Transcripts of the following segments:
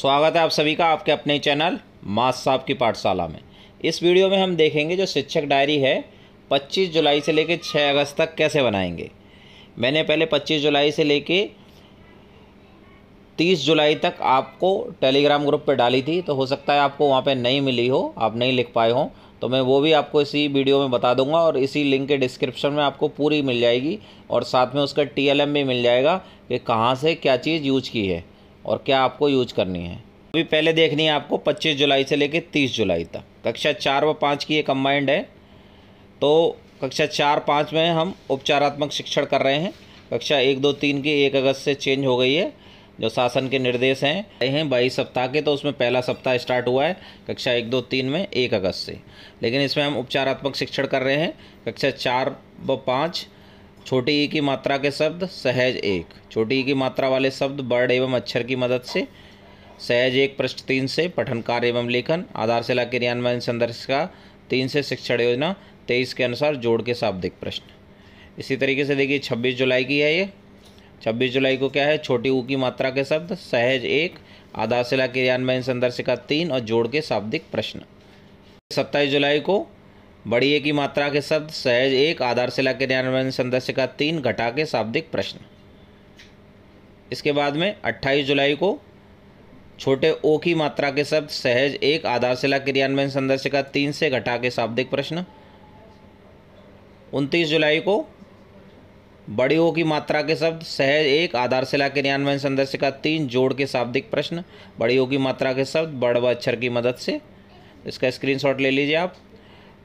स्वागत है आप सभी का आपके अपने चैनल मास साहब की पाठशाला में इस वीडियो में हम देखेंगे जो शिक्षक डायरी है 25 जुलाई से लेकर 6 अगस्त तक कैसे बनाएंगे मैंने पहले 25 जुलाई से लेकर 30 जुलाई तक आपको टेलीग्राम ग्रुप पर डाली थी तो हो सकता है आपको वहाँ पर नहीं मिली हो आप नहीं लिख पाए हों तो मैं वो भी आपको इसी वीडियो में बता दूंगा और इसी लिंक के डिस्क्रिप्शन में आपको पूरी मिल जाएगी और साथ में उसका टीएलएम भी मिल जाएगा कि कहाँ से क्या चीज़ यूज की है और क्या आपको यूज करनी है अभी पहले देखनी है आपको 25 जुलाई से लेकर 30 जुलाई तक कक्षा चार व पाँच की ये कम्बाइंड है तो कक्षा चार पाँच में हम उपचारात्मक शिक्षण कर रहे हैं कक्षा एक दो तीन की एक अगस्त से चेंज हो गई है जो शासन के निर्देश हैं हैं बाईस सप्ताह के तो उसमें पहला सप्ताह स्टार्ट हुआ है कक्षा एक दो तीन में एक अगस्त से लेकिन इसमें हम उपचारात्मक शिक्षण कर रहे हैं कक्षा चार व पाँच छोटी ई की मात्रा के शब्द सहज एक छोटी ई की मात्रा वाले शब्द बर्ड एवं अक्षर की मदद से सहज एक पृष्ठ तीन से पठन कार्य एवं लेखन आधारशिला क्रियान्वयन संदर्श का तीन से शिक्षण योजना तेईस के अनुसार जोड़ के शाब्दिक प्रश्न इसी तरीके से देखिए छब्बीस जुलाई की है ये छब्बीस जुलाई को क्या है छोटी ऊ की मात्रा के शब्द सहज एक आधारशिला क्रियान्वयन संदर्श का तीन और जोड़ के शाब्दिक प्रश्न सत्ताईस जुलाई को बड़ी एक ही मात्रा के शब्द सहज एक आधार शिला के न्यायान्वयन सदस्य का तीन घटा के शाब्दिक प्रश्न इसके बाद में 28 जुलाई को छोटे ओ की मात्रा के शब्द सहज एक आधारशिला क्रियान्वयन सदस्य का तीन से घटा के शाब्दिक प्रश्न 29 जुलाई को बड़ी ओ की मात्रा के शब्द सहज एक आधारशिला क्रियान्वयन सदस्य का तीन जोड़ के शाब्दिक प्रश्न बड़ी ओ की मात्रा के शब्द बड़ व अक्षर की मदद से इसका स्क्रीनशॉट ले लीजिए आप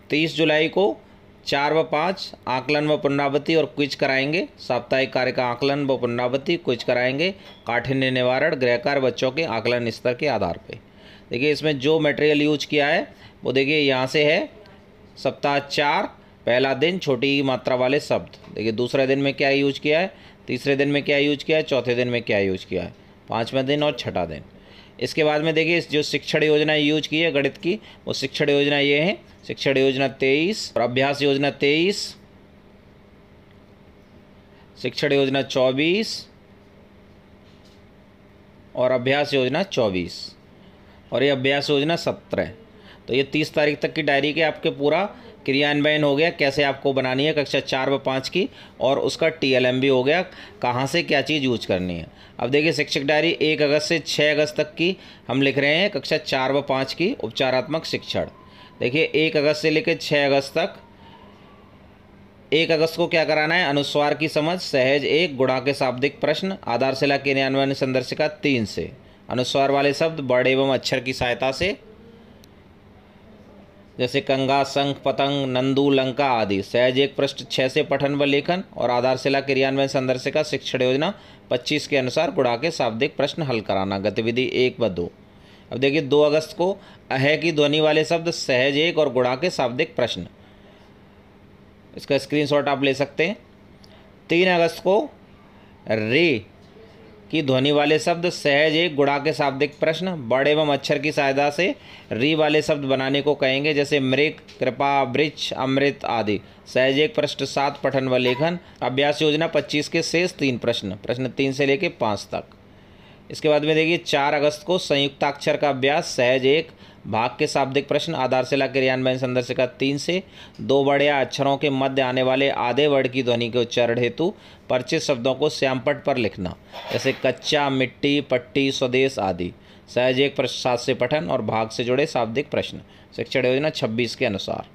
तेईस जुलाई को चार व पाँच आकलन व पुनरावृत्ति और क्विज कराएंगे साप्ताहिक कार्य का आकलन व पुनरावृत्ति क्विज कराएंगे काठिन्य निवारण गृहकार बच्चों के आकलन स्तर के आधार पर देखिए इसमें जो मटेरियल यूज किया है वो देखिए यहाँ से है सप्ताह चार पहला दिन छोटी मात्रा वाले शब्द देखिए दूसरे दिन में क्या यूज किया है तीसरे दिन में क्या यूज किया है चौथे दिन में क्या यूज किया है पाँचवा दिन और छठा दिन इसके बाद में देखिए जो शिक्षण योजना यूज की है गणित की वो शिक्षण योजना ये है शिक्षण योजना तेईस और अभ्यास योजना तेईस शिक्षण योजना चौबीस और अभ्यास योजना चौबीस और ये अभ्यास योजना सत्रह तो ये तीस तारीख तक की डायरी के आपके पूरा क्रियान्वयन हो गया कैसे आपको बनानी है कक्षा चार व पाँच की और उसका टीएलएम भी हो गया कहाँ से क्या चीज़ यूज करनी है अब देखिए शिक्षक डायरी एक अगस्त से छः अगस्त तक की हम लिख रहे हैं कक्षा चार व पाँच की उपचारात्मक शिक्षण देखिए एक अगस्त से लेकर छः अगस्त तक एक अगस्त को क्या कराना है अनुस्वार की समझ सहज एक गुणा के शाब्दिक प्रश्न आधारशिला क्रियान्वयन संदर्शिका तीन से अनुस्वार वाले शब्द बड़े एवं अक्षर की सहायता से जैसे कंगा संख पतंग नंदू लंका आदि सहज एक पृष्ठ छः से पठन व लेखन और आधारशिला क्रियान्वयन संदर्श का शिक्षण योजना पच्चीस के अनुसार गुड़ा के शाब्दिक प्रश्न हल कराना गतिविधि एक व दो अब देखिए दो अगस्त को अह की ध्वनि वाले शब्द सहज एक और गुड़ा के शाब्दिक प्रश्न इसका स्क्रीनशॉट आप ले सकते हैं तीन अगस्त को रे कि ध्वनि वाले शब्द सहज एक गुणा के शाब्दिक प्रश्न बड़े एवं अक्षर की सहायता से री वाले शब्द बनाने को कहेंगे जैसे मृग कृपा वृक्ष अमृत आदि सहज एक प्रश्न सात पठन व लेखन अभ्यास योजना पच्चीस के शेष तीन प्रश्न प्रश्न तीन से लेकर पाँच तक इसके बाद में देखिए चार अगस्त को संयुक्ताक्षर का अभ्यास सहज एक भाग के शाब्दिक प्रश्न आधारशिला क्रियान्वयन संदर्शिका तीन से दो बड़े अक्षरों के मध्य आने वाले आधे वर्ड की ध्वनि के उच्चारण हेतु परिचित शब्दों को श्यामपट पर लिखना जैसे कच्चा मिट्टी पट्टी स्वदेश आदि सहज एक प्रसाद से पठन और भाग से जुड़े शाब्दिक प्रश्न शिक्षण योजना छब्बीस के अनुसार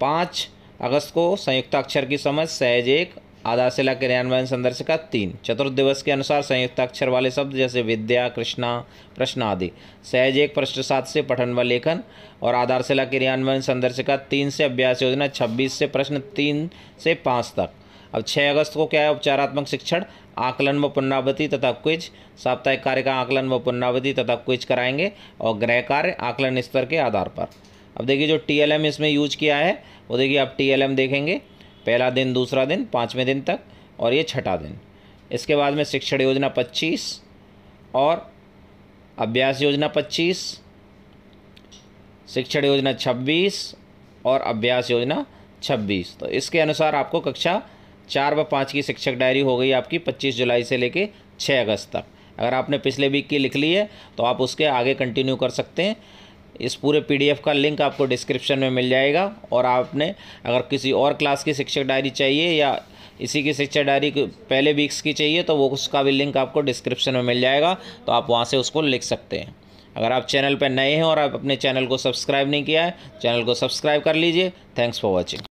पाँच अगस्त को संयुक्त अक्षर की समझ सहज एक आधारशिला क्रियान्वयन संदर्श का तीन चतुर्थ दिवस के अनुसार संयुक्त अक्षर वाले शब्द जैसे विद्या कृष्णा प्रश्न आदि सहज एक प्रश्न सात से पठन व लेखन और आधारशिला क्रियान्वयन संदर्श का तीन से अभ्यास योजना छब्बीस से प्रश्न तीन से पाँच तक अब छः अगस्त को क्या है उपचारात्मक शिक्षण आकलन व पुनरावृत्ति तथा क्विज साप्ताहिक कार्य का आकलन व पुनरावृत्ति तथा क्विज कराएंगे और गृह कार्य आकलन स्तर के आधार पर अब देखिए जो टी इसमें यूज किया है वो देखिए आप टी देखेंगे पहला दिन दूसरा दिन पाँचवें दिन तक और ये छठा दिन इसके बाद में शिक्षण योजना पच्चीस और अभ्यास योजना पच्चीस शिक्षण योजना छब्बीस और अभ्यास योजना छब्बीस तो इसके अनुसार आपको कक्षा चार व पाँच की शिक्षक डायरी हो गई आपकी पच्चीस जुलाई से लेके छः अगस्त तक अगर आपने पिछले वीक की लिख ली है तो आप उसके आगे कंटिन्यू कर सकते हैं इस पूरे पीडीएफ का लिंक आपको डिस्क्रिप्शन में मिल जाएगा और आपने अगर किसी और क्लास की शिक्षक डायरी चाहिए या इसी की शिक्षा डायरी पहले वीक्स की चाहिए तो वो उसका भी लिंक आपको डिस्क्रिप्शन में मिल जाएगा तो आप वहाँ से उसको लिख सकते हैं अगर आप चैनल पर नए हैं और आप अपने चैनल को सब्सक्राइब नहीं किया है चैनल को सब्सक्राइब कर लीजिए थैंक्स फॉर वॉचिंग